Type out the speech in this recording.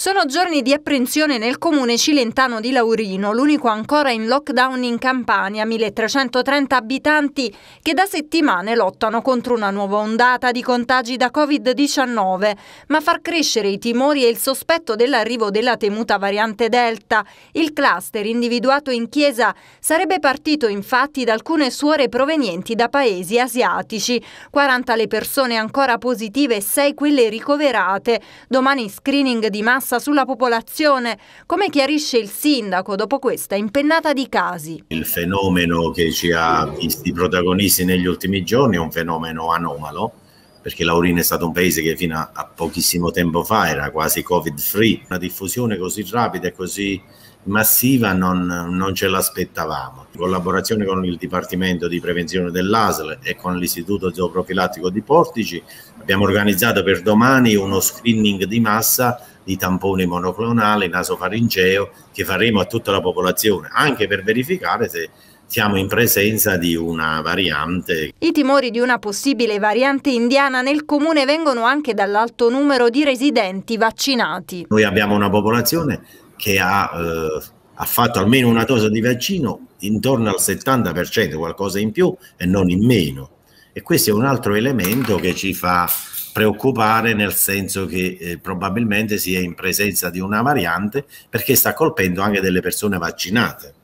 Sono giorni di apprensione nel comune cilentano di Laurino, l'unico ancora in lockdown in Campania, 1330 abitanti che da settimane lottano contro una nuova ondata di contagi da Covid-19, ma far crescere i timori e il sospetto dell'arrivo della temuta variante Delta. Il cluster individuato in chiesa sarebbe partito infatti da alcune suore provenienti da paesi asiatici, 40 le persone ancora positive e 6 quelle ricoverate. Domani screening di massa massa sulla popolazione, come chiarisce il sindaco dopo questa impennata di casi. Il fenomeno che ci ha visti protagonisti negli ultimi giorni è un fenomeno anomalo, perché Laurina è stato un paese che fino a, a pochissimo tempo fa era quasi covid free, una diffusione così rapida e così massiva non, non ce l'aspettavamo. In collaborazione con il Dipartimento di Prevenzione dell'ASL e con l'Istituto Zooprofilattico di Portici abbiamo organizzato per domani uno screening di massa di tampone monoclonale nasofaringeo che faremo a tutta la popolazione, anche per verificare se siamo in presenza di una variante. I timori di una possibile variante indiana nel comune vengono anche dall'alto numero di residenti vaccinati. Noi abbiamo una popolazione che ha, eh, ha fatto almeno una dose di vaccino intorno al 70%, qualcosa in più e non in meno. E questo è un altro elemento che ci fa preoccupare nel senso che eh, probabilmente si è in presenza di una variante perché sta colpendo anche delle persone vaccinate.